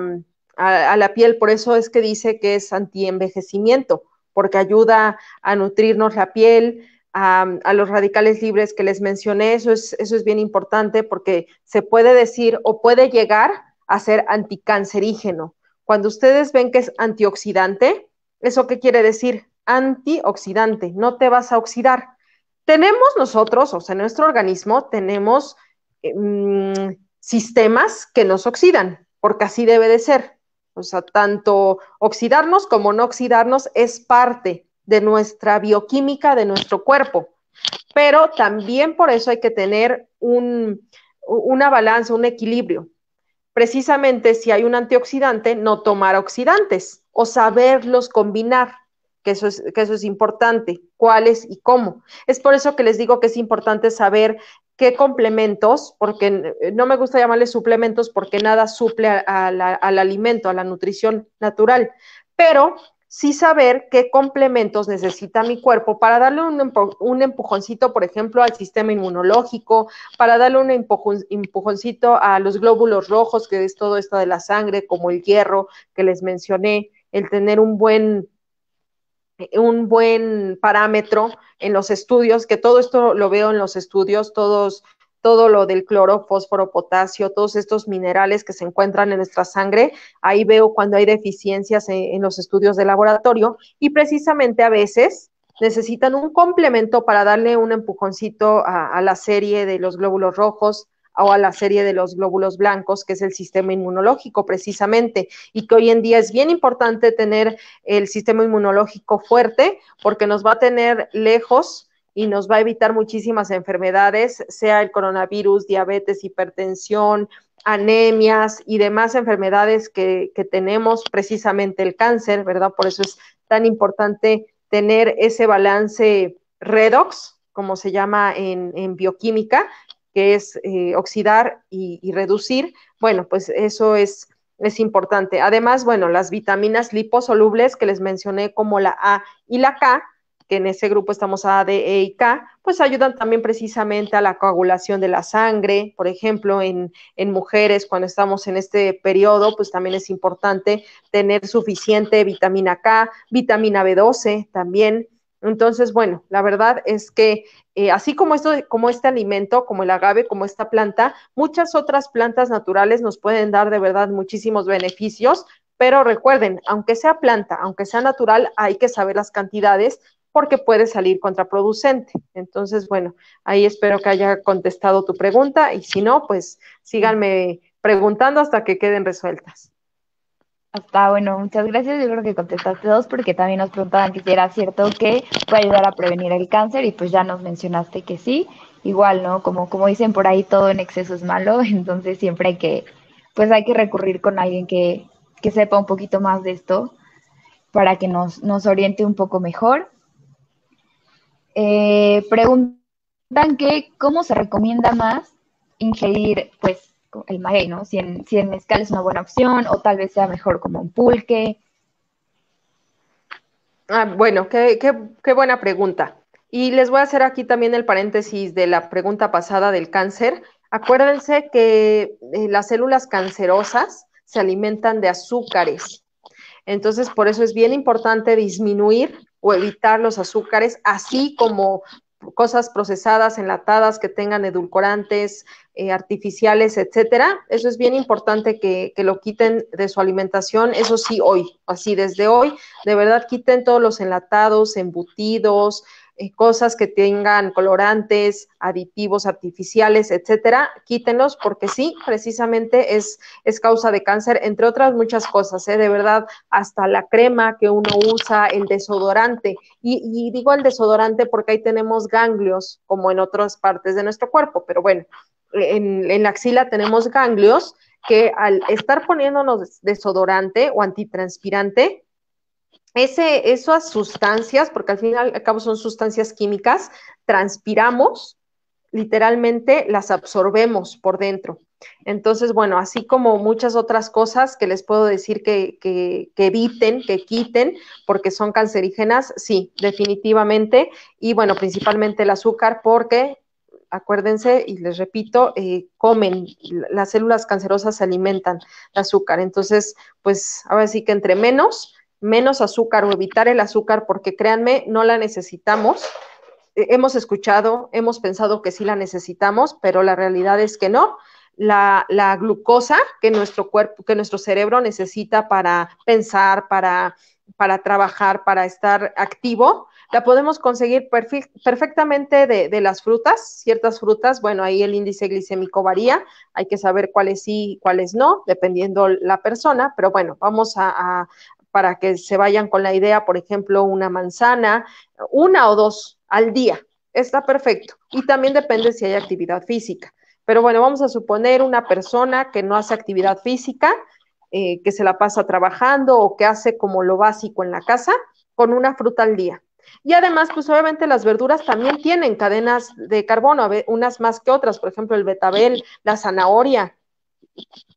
S1: a la piel, por eso es que dice que es antienvejecimiento, porque ayuda a nutrirnos la piel, a, los radicales libres que les mencioné, eso es, eso es bien importante porque se puede decir o puede llegar a ser anticancerígeno. Cuando ustedes ven que es antioxidante, ¿eso qué quiere decir? Antioxidante, no te vas a oxidar. Tenemos nosotros, o sea, nuestro organismo, tenemos em, sistemas que nos oxidan, porque así debe de ser. O sea, tanto oxidarnos como no oxidarnos es parte de nuestra bioquímica de nuestro cuerpo. Pero también por eso hay que tener un, una balanza, un equilibrio. Precisamente si hay un antioxidante, no tomar oxidantes o saberlos combinar, que eso es, que eso es importante, cuáles y cómo. Es por eso que les digo que es importante saber qué complementos, porque no me gusta llamarles suplementos porque nada suple al alimento, a la nutrición natural, pero sí saber qué complementos necesita mi cuerpo para darle un, empujoncito, por ejemplo, al sistema inmunológico, para darle un empujoncito a los glóbulos rojos, que es todo esto de la sangre, como el hierro que les mencioné, el tener un buen un buen parámetro en los estudios, que todo esto lo veo en los estudios, todos todo lo del cloro, fósforo, potasio, todos estos minerales que se encuentran en nuestra sangre. Ahí veo cuando hay deficiencias en, los estudios de laboratorio y precisamente a veces necesitan un complemento para darle un empujoncito a la serie de los glóbulos rojos o a la serie de los glóbulos blancos, que es el sistema inmunológico precisamente, y que hoy en día es bien importante tener el sistema inmunológico fuerte porque nos va a tener lejos y nos va a evitar muchísimas enfermedades, sea el coronavirus, diabetes, hipertensión, anemias y demás enfermedades que, tenemos, precisamente el cáncer, ¿verdad? Por eso es tan importante tener ese balance redox, como se llama en, bioquímica, que es eh, oxidar y, reducir. Bueno, pues eso es, es importante. Además, bueno, las vitaminas liposolubles que les mencioné como la A y la K, que en ese grupo estamos A, D, E y K, pues ayudan también precisamente a la coagulación de la sangre, por ejemplo, en, mujeres cuando estamos en este periodo, pues también es importante tener suficiente vitamina K, vitamina B12 también. Entonces, bueno, la verdad es que eh, así como, esto, como este alimento, como el agave, como esta planta, muchas otras plantas naturales nos pueden dar de verdad muchísimos beneficios, pero recuerden, aunque sea planta, aunque sea natural, hay que saber las cantidades porque puede salir contraproducente. Entonces, bueno, ahí espero que haya contestado tu pregunta y si no, pues síganme preguntando hasta que queden resueltas.
S2: Hasta ah, bueno, muchas gracias. Yo creo que contestaste dos porque también nos preguntaban que si era cierto que puede ayudar a prevenir el cáncer y pues ya nos mencionaste que sí. Igual, ¿no? Como, como dicen por ahí, todo en exceso es malo, entonces siempre hay que, pues hay que recurrir con alguien que, sepa un poquito más de esto para que nos, nos oriente un poco mejor. Eh, preguntan que cómo se recomienda más ingerir, pues, el maguey, ¿no? Si en, si mezcal es una buena opción o tal vez sea mejor como un
S1: pulque. Ah, bueno, qué, qué buena pregunta. Y les voy a hacer aquí también el paréntesis de la pregunta pasada del cáncer. Acuérdense que eh, las células cancerosas se alimentan de azúcares. Entonces, por eso es bien importante disminuir o evitar los azúcares, así como cosas procesadas, enlatadas, que tengan edulcorantes eh, artificiales, etcétera. Eso es bien importante que, que, lo quiten de su alimentación, eso sí, hoy, así desde hoy, de verdad quiten todos los enlatados, embutidos, eh, cosas que tengan colorantes, aditivos artificiales, etcétera, quítenlos porque sí, precisamente es, es causa de cáncer, entre otras muchas cosas, ¿eh? de verdad, hasta la crema que uno usa, el desodorante, y, digo el desodorante porque ahí tenemos ganglios, como en otras partes de nuestro cuerpo, pero bueno, en, en, la axila tenemos ganglios que al estar poniéndonos desodorante o antitranspirante, esas sustancias, porque al fin y al cabo son sustancias químicas, transpiramos, literalmente las absorbemos por dentro. Entonces, bueno, así como muchas otras cosas que les puedo decir que, eviten, que quiten, porque son cancerígenas, sí, definitivamente. Y bueno, principalmente el azúcar, porque acuérdense, y les repito, eh, comen, las células cancerosas se alimentan de azúcar. Entonces, pues ahora sí que entre menos, menos azúcar o evitar el azúcar, porque créanme, no la necesitamos. Eh, hemos escuchado, hemos pensado que sí la necesitamos, pero la realidad es que no. La, glucosa que nuestro cuerpo, que nuestro cerebro necesita para pensar, para, para trabajar, para estar activo, la podemos conseguir perfectamente de, las frutas, ciertas frutas, bueno, ahí el índice glicémico varía, hay que saber cuáles sí, cuáles no, dependiendo la persona, pero bueno, vamos a, para que se vayan con la idea, por ejemplo, una manzana, una o dos al día. Está perfecto. Y también depende si hay actividad física. Pero bueno, vamos a suponer una persona que no hace actividad física, eh, que se la pasa trabajando o que hace como lo básico en la casa, con una fruta al día. Y además, pues obviamente las verduras también tienen cadenas de carbono, unas más que otras, por ejemplo, el betabel, la zanahoria,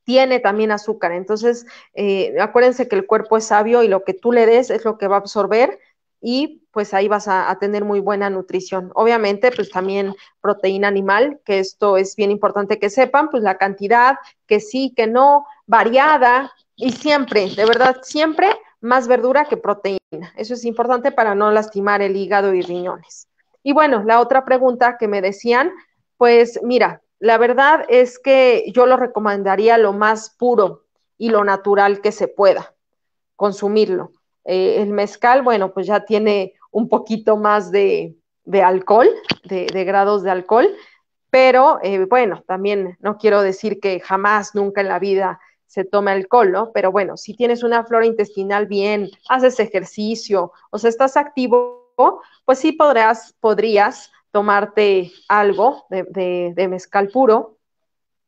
S1: tiene también azúcar. Entonces, eh, acuérdense que el cuerpo es sabio y lo que tú le des es lo que va a absorber y pues ahí vas a, a, tener muy buena nutrición. Obviamente, pues también proteína animal, que esto es bien importante que sepan, pues la cantidad, que sí, que no, variada y siempre, de verdad, siempre más verdura que proteína. Eso es importante para no lastimar el hígado y riñones. Y bueno, la otra pregunta que me decían, pues mira, la verdad es que yo lo recomendaría lo más puro y lo natural que se pueda consumirlo. Eh, el mezcal, bueno, pues ya tiene un poquito más de, alcohol, de, grados de alcohol, pero eh, bueno, también no quiero decir que jamás, nunca en la vida se tome alcohol, ¿no? Pero bueno, si tienes una flora intestinal bien, haces ejercicio, o sea, estás activo, pues sí podrás, podrías tomarte algo de, mezcal puro.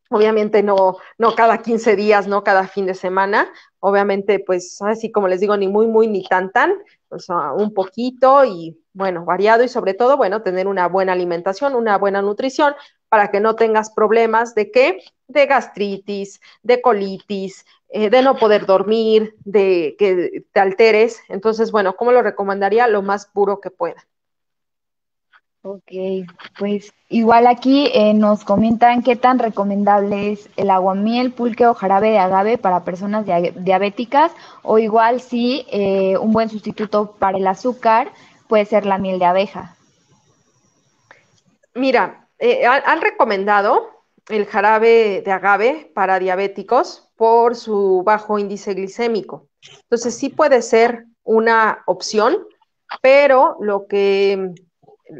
S1: Obviamente no, no cada 15 días, no cada fin de semana. Obviamente, pues así como les digo, ni muy, muy, ni tan, tan, un poquito y bueno, variado y sobre todo, bueno, tener una buena alimentación, una buena nutrición para que no tengas problemas de qué, de gastritis, de colitis, eh, de no poder dormir, de que te alteres. Entonces, bueno, como lo recomendaría? Lo más puro que pueda.
S2: Ok, pues igual aquí eh, nos comentan qué tan recomendable es el agua miel pulque o jarabe de agave para personas diabéticas o igual si eh, un buen sustituto para el azúcar puede ser la miel de abeja.
S1: Mira, eh, han recomendado el jarabe de agave para diabéticos por su bajo índice glicémico. Entonces sí puede ser una opción, pero lo que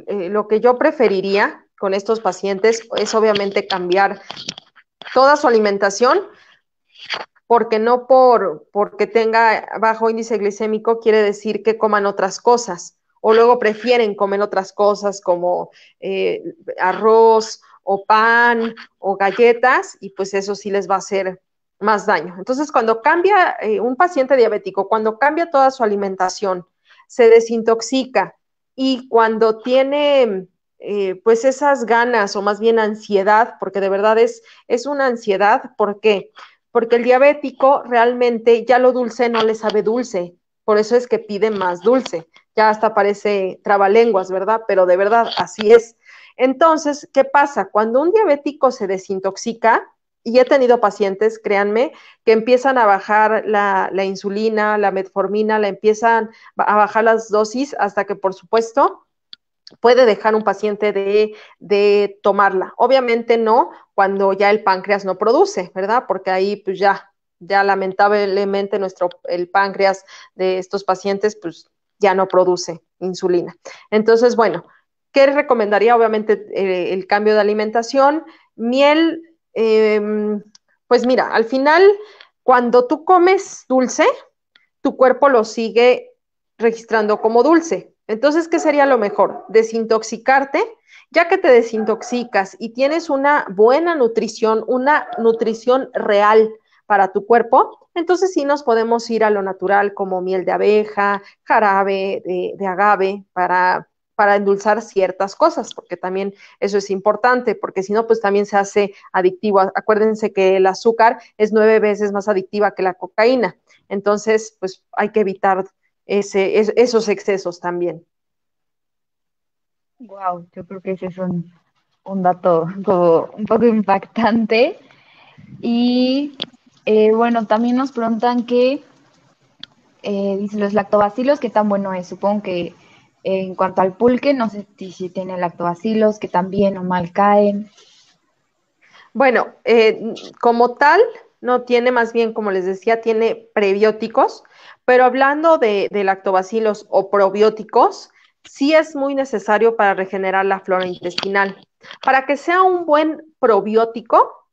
S1: eh, lo que yo preferiría con estos pacientes es obviamente cambiar toda su alimentación, porque no por porque tenga bajo índice glicémico quiere decir que coman otras cosas, o luego prefieren comer otras cosas como eh, arroz o pan o galletas, y pues eso sí les va a hacer más daño. Entonces, cuando cambia eh, un paciente diabético, cuando cambia toda su alimentación, se desintoxica, y cuando tiene eh, pues esas ganas o más bien ansiedad, porque de verdad es, es una ansiedad, ¿por qué? Porque el diabético realmente ya lo dulce no le sabe dulce, por eso es que pide más dulce, ya hasta parece trabalenguas, ¿verdad? Pero de verdad, así es. Entonces, ¿qué pasa? Cuando un diabético se desintoxica, y he tenido pacientes, créanme, que empiezan a bajar la, insulina, la metformina, la empiezan a bajar las dosis hasta que, por supuesto, puede dejar un paciente de, tomarla. Obviamente no cuando ya el páncreas no produce, ¿verdad? Porque ahí pues ya, ya lamentablemente nuestro, el páncreas de estos pacientes pues ya no produce insulina. Entonces, bueno, ¿qué recomendaría? Obviamente eh, el cambio de alimentación, miel Em, pues mira, al final, cuando tú comes dulce, tu cuerpo lo sigue registrando como dulce. Entonces, ¿qué sería lo mejor? Desintoxicarte. Ya que te desintoxicas y tienes una buena nutrición, una nutrición real para tu cuerpo, entonces sí nos podemos ir a lo natural como miel de abeja, jarabe de agave para para endulzar ciertas cosas, porque también eso es importante, porque si no, pues también se hace adictivo. Acuérdense que el azúcar es nueve veces más adictiva que la cocaína, entonces, pues hay que evitar esos excesos también.
S2: Wow, yo creo que ese es un, dato un poco impactante. Y eh, bueno, también nos preguntan que, eh, los lactobacilos, qué tan bueno es. Supongo que en cuanto al pulque, no
S1: sé si tiene lactobacilos, que también o mal caen. Bueno, eh, como tal, no tiene más bien, como les decía, tiene prebióticos, pero hablando de, de, lactobacilos o probióticos, sí es muy necesario para regenerar la flora intestinal. Para que sea un buen probiótico,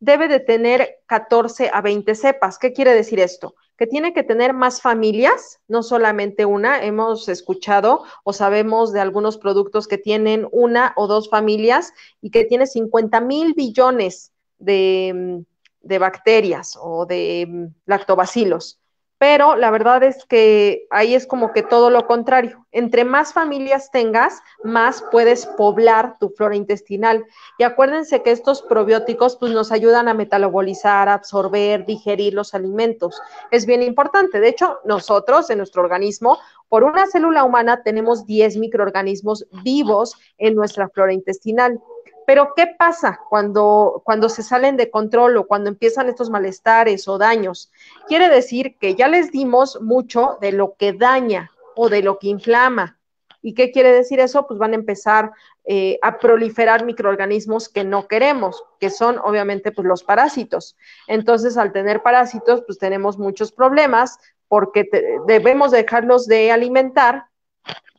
S1: debe de tener 14 a 20 cepas. ¿Qué quiere decir esto? que tiene que tener más familias, no solamente una. Hemos escuchado o sabemos de algunos productos que tienen una o dos familias y que tiene 50 mil billones de, mm, de, bacterias o de mm, lactobacilos pero la verdad es que ahí es como que todo lo contrario. Entre más familias tengas, más puedes poblar tu flora intestinal. Y acuérdense que estos probióticos pues, nos ayudan a metabolizar, absorber, digerir los alimentos. Es bien importante. De hecho, nosotros en nuestro organismo, por una célula humana, tenemos 10 microorganismos vivos en nuestra flora intestinal. Pero ¿qué pasa cuando, cuando se salen de control o cuando empiezan estos malestares o daños? Quiere decir que ya les dimos mucho de lo que daña o de lo que inflama. ¿Y qué quiere decir eso? Pues van a empezar eh, a proliferar microorganismos que no queremos, que son obviamente pues, los parásitos. Entonces, al tener parásitos, pues tenemos muchos problemas porque debemos dejarlos de alimentar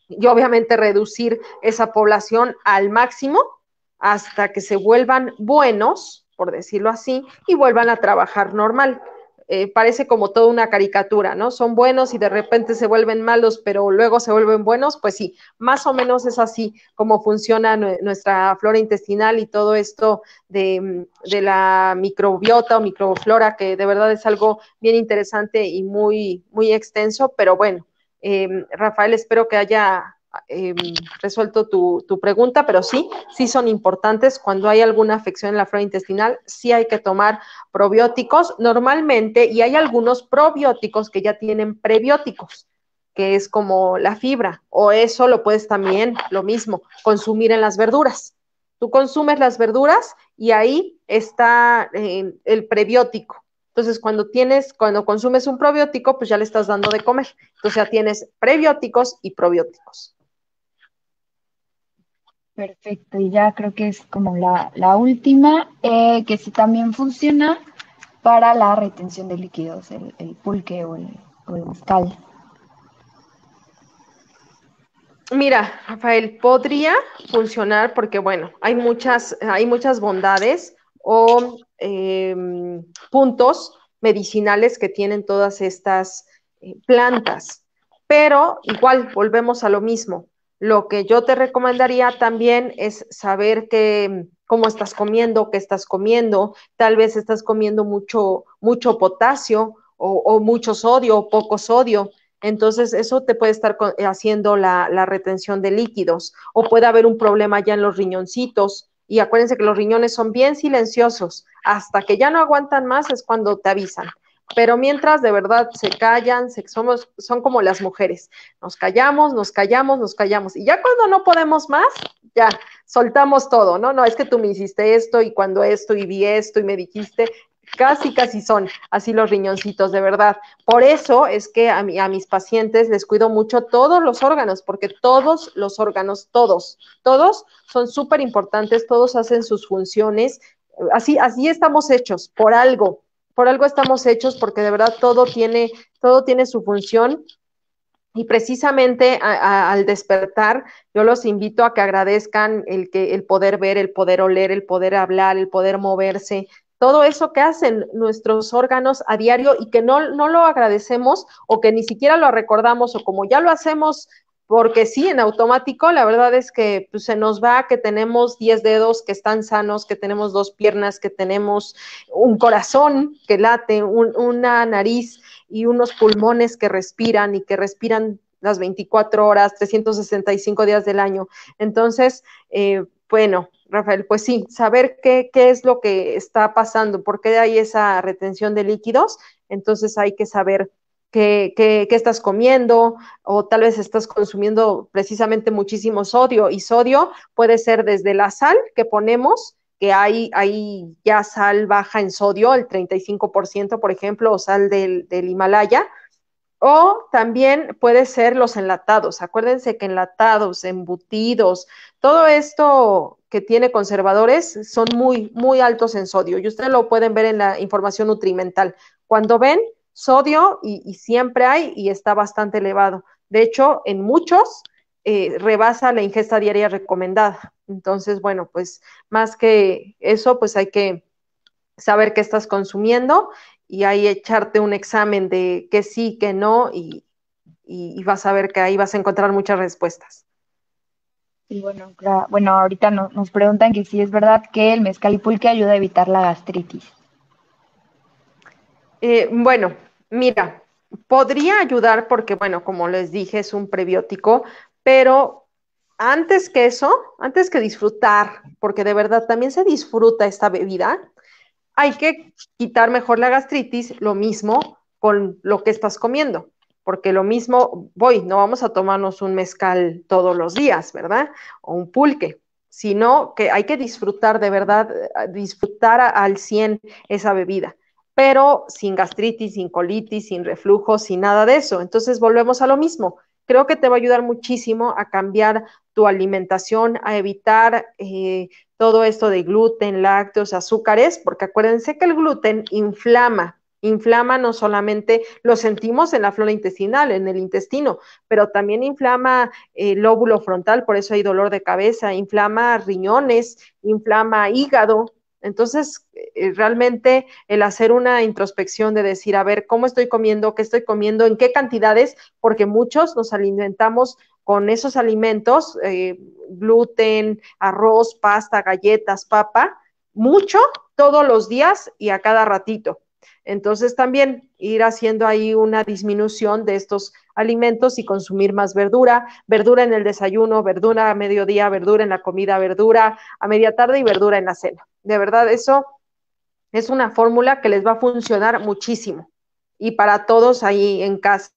S1: y obviamente reducir esa población al máximo hasta que se vuelvan buenos, por decirlo así, y vuelvan a trabajar normal. Eh, parece como toda una caricatura, ¿no? Son buenos y de repente se vuelven malos, pero luego se vuelven buenos, pues sí, más o menos es así como funciona nuestra flora intestinal y todo esto mm, de, la microbiota o microflora, que de verdad es algo bien interesante y muy, muy extenso, pero bueno, eh, Rafael, espero que haya Em, resuelto tu, pregunta, pero sí, sí son importantes. Cuando hay alguna afección en la flora intestinal, sí hay que tomar probióticos normalmente y hay algunos probióticos que ya tienen prebióticos que es como la fibra, o eso lo puedes también, lo mismo, consumir en las verduras. Tú consumes las verduras y ahí está em, el prebiótico. Entonces, cuando tienes, cuando consumes un probiótico, pues ya le estás dando de comer. Entonces ya tienes prebióticos y probióticos.
S2: Perfecto, y ya creo que es como la, última, eh, que sí también funciona para la retención de líquidos, el, pulque o el, muscal.
S1: Mira, Rafael, podría funcionar porque, bueno, hay muchas, hay muchas bondades o em, puntos medicinales que tienen todas estas eh, plantas, pero igual volvemos a lo mismo lo que yo te recomendaría también es saber que, cómo estás comiendo, qué estás comiendo, tal vez estás comiendo mucho, mucho potasio o, mucho sodio o poco sodio. Entonces, eso te puede estar haciendo la, retención de líquidos o puede haber un problema ya en los riñoncitos. Y acuérdense que los riñones son bien silenciosos. Hasta que ya no aguantan más es cuando te avisan pero mientras de verdad se callan, somos, son como las mujeres, nos callamos, nos callamos, nos callamos, y ya cuando no podemos más, ya soltamos todo, ¿no? No, es que tú me hiciste esto y cuando esto y vi esto y me dijiste, casi, casi son así los riñoncitos, de verdad. Por eso es que a, a, mis pacientes les cuido mucho todos los órganos, porque todos los órganos, todos, todos son súper importantes, todos hacen sus funciones. Así, así estamos hechos, por algo por algo estamos hechos, porque de verdad todo tiene, todo tiene su función. Y precisamente al despertar, yo los invito a que agradezcan el, que, el poder ver, el poder oler, el poder hablar, el poder moverse, todo eso que hacen nuestros órganos a diario y que no, no, lo agradecemos o que ni siquiera lo recordamos o como ya lo hacemos porque sí, en automático, la verdad es que pues, se nos va que tenemos 10 dedos que están sanos, que tenemos dos piernas, que tenemos un corazón que late, una nariz y unos pulmones que respiran y que respiran las 24 horas, 365 días del año. Entonces, eh, bueno, Rafael, pues sí, saber qué, qué es lo que está pasando, por qué hay esa retención de líquidos, entonces hay que saber qué, estás comiendo o tal vez estás consumiendo precisamente muchísimo sodio y sodio puede ser desde la sal que ponemos, que hay, ya sal baja en sodio, el 35% por ejemplo, o sal del, del Himalaya. O también puede ser los enlatados. Acuérdense que enlatados, embutidos, todo esto que tiene conservadores son muy, muy altos en sodio. Y ustedes lo pueden ver en la información nutrimental. Cuando ven sodio y, siempre hay y está bastante elevado. De hecho, en muchos eh, rebasa la ingesta diaria recomendada. Entonces, bueno, pues más que eso, pues hay que saber qué estás consumiendo y ahí echarte un examen de qué sí, qué no y, vas a ver que ahí vas a encontrar muchas respuestas. Y bueno,
S2: bueno, ahorita nos preguntan que si es verdad que el mezcal y ayuda a evitar la gastritis.
S1: Eh, bueno, Mira, podría ayudar porque, bueno, como les dije, es un prebiótico, pero antes que eso, antes que disfrutar, porque de verdad también se disfruta esta bebida, hay que quitar mejor la gastritis, lo mismo con lo que estás comiendo, porque lo mismo, voy, no vamos a tomarnos un mezcal todos los días, ¿verdad? O un pulque, sino que hay que disfrutar de verdad, eh, disfrutar al 100 esa bebida pero sin gastritis, sin colitis, sin reflujo, sin nada de eso. Entonces volvemos a lo mismo. Creo que te va a ayudar muchísimo a cambiar tu alimentación, a evitar eh, todo esto de gluten, lácteos, azúcares, porque acuérdense que el gluten inflama, inflama no solamente, lo sentimos en la flora intestinal, en el intestino, pero también inflama eh, el lóbulo frontal, por eso hay dolor de cabeza, inflama riñones, inflama hígado, entonces, eh, realmente el hacer una introspección de decir, a ver, ¿cómo estoy comiendo? ¿Qué estoy comiendo? ¿En qué cantidades? Porque muchos nos alimentamos con esos alimentos, eh, gluten, arroz, pasta, galletas, papa, mucho todos los días y a cada ratito. Entonces también ir haciendo ahí una disminución de estos alimentos y consumir más verdura, verdura en el desayuno, verdura a mediodía, verdura en la comida, verdura a media tarde y verdura en la cena. De verdad, eso es una fórmula que les va a funcionar muchísimo y para todos ahí en casa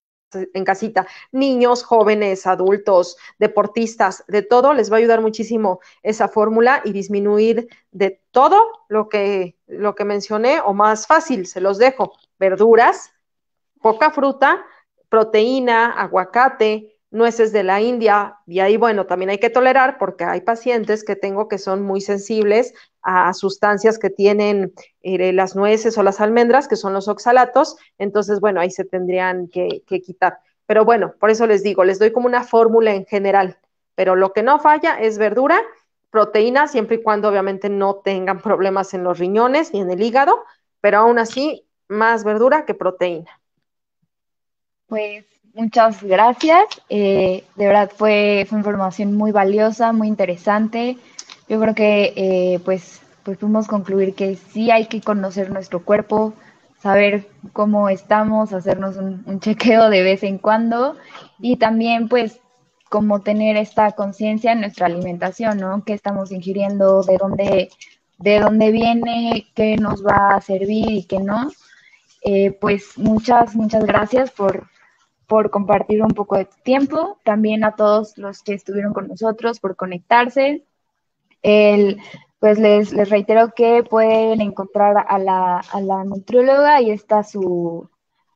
S1: en casita, niños, jóvenes, adultos, deportistas, de todo, les va a ayudar muchísimo esa fórmula y disminuir de todo lo que, lo que mencioné o más fácil, se los dejo, verduras, poca fruta, proteína, aguacate, nueces de la India y ahí, bueno, también hay que tolerar porque hay pacientes que tengo que son muy sensibles a sustancias que tienen eh, las nueces o las almendras, que son los oxalatos, entonces, bueno, ahí se tendrían que, que quitar. Pero bueno, por eso les digo, les doy como una fórmula en general, pero lo que no falla es verdura, proteína, siempre y cuando obviamente no tengan problemas en los riñones ni en el hígado, pero aún así, más verdura que proteína.
S2: Pues muchas gracias. Eh, de verdad fue, información muy valiosa, muy interesante. Yo creo que eh, pues, pues pudimos concluir que sí hay que conocer nuestro cuerpo, saber cómo estamos, hacernos un, chequeo de vez en cuando y también pues como tener esta conciencia en nuestra alimentación, ¿no? ¿Qué estamos ingiriendo? ¿De dónde, de dónde viene? ¿Qué nos va a servir y qué no? Eh, pues muchas, muchas gracias por, por compartir un poco de tu tiempo, también a todos los que estuvieron con nosotros por conectarse. El, pues les, reitero que pueden encontrar a la, a la nutrióloga, ahí está su,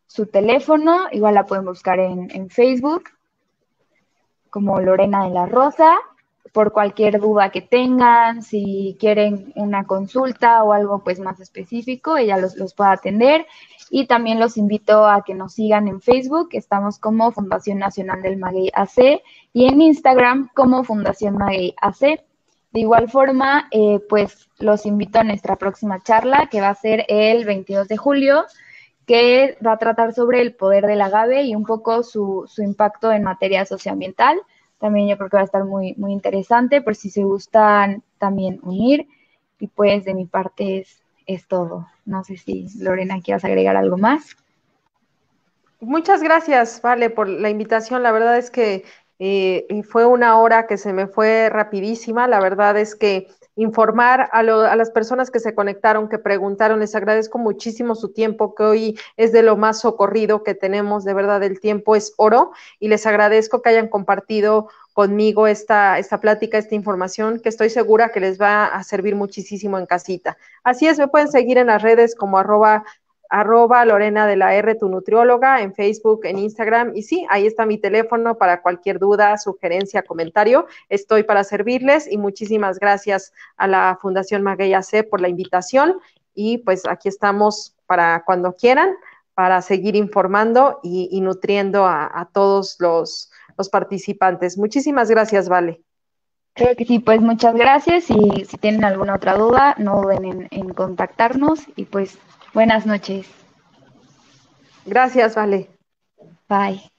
S2: su, teléfono, igual la pueden buscar en, en Facebook como Lorena de la Rosa por cualquier duda que tengan, si quieren una consulta o algo pues más específico, ella los, los puede atender. Y también los invito a que nos sigan en Facebook, estamos como Fundación Nacional del Maguey AC y en Instagram como Fundación Maguey AC. De igual forma, eh, pues los invito a nuestra próxima charla que va a ser el 22 de julio, que va a tratar sobre el poder del agave y un poco su, su impacto en materia socioambiental. También yo creo que va a estar muy, muy interesante por si se gustan también unir. Y pues de mi parte es, es todo. No sé si Lorena quieras agregar algo más.
S1: Muchas gracias, Vale, por la invitación. La verdad es que eh, fue una hora que se me fue rapidísima. La verdad es que informar a, las personas que se conectaron, que preguntaron. Les agradezco muchísimo su tiempo, que hoy es de lo más socorrido que tenemos. De verdad, el tiempo es oro y les agradezco que hayan compartido conmigo esta, esta plática, esta información, que estoy segura que les va a servir muchísimo en casita. Así es, me pueden seguir en las redes como arroba arroba Lorena de la R, tu nutrióloga, en Facebook, en Instagram. Y sí, ahí está mi teléfono para cualquier duda, sugerencia, comentario. Estoy para servirles y muchísimas gracias a la Fundación Maguella C por la invitación. Y pues aquí estamos para cuando quieran, para seguir informando y, nutriendo a, todos los, participantes. Muchísimas gracias, Vale. Creo que sí, pues
S2: muchas gracias y si tienen alguna otra duda, no duden en contactarnos y pues Buenas noches. Gracias, Vale.
S1: Bye.